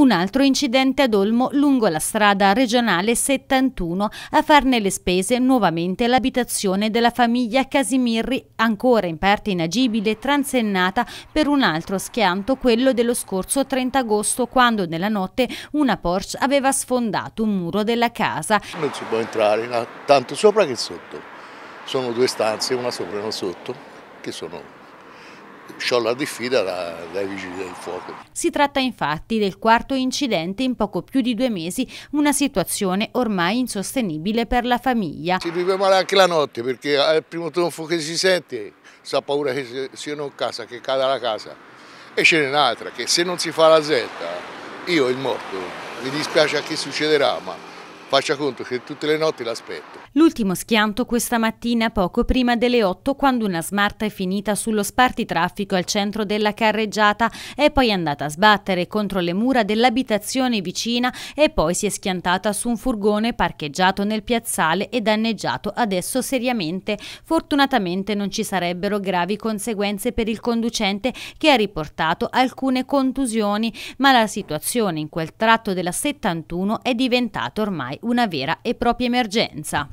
un altro incidente ad Olmo lungo la strada regionale 71 a farne le spese nuovamente l'abitazione della famiglia Casimirri, ancora in parte inagibile transennata per un altro schianto, quello dello scorso 30 agosto, quando nella notte una Porsche aveva sfondato un muro della casa. Non si può entrare tanto sopra che sotto, sono due stanze, una sopra e una sotto, che sono sciolla di fila da, dai vigili del fuoco. Si tratta infatti del quarto incidente in poco più di due mesi, una situazione ormai insostenibile per la famiglia. Si vive male anche la notte perché al primo tonfo che si sente si ha paura che siano in casa, che cada la casa. E ce n'è un'altra che se non si fa la zetta, io il morto, mi dispiace a chi succederà, ma faccia conto che tutte le notti l'aspetto. L'ultimo schianto questa mattina poco prima delle 8 quando una smart è finita sullo spartitraffico al centro della carreggiata è poi andata a sbattere contro le mura dell'abitazione vicina e poi si è schiantata su un furgone parcheggiato nel piazzale e danneggiato adesso seriamente. Fortunatamente non ci sarebbero gravi conseguenze per il conducente che ha riportato alcune contusioni ma la situazione in quel tratto della 71 è diventata ormai una vera e propria emergenza.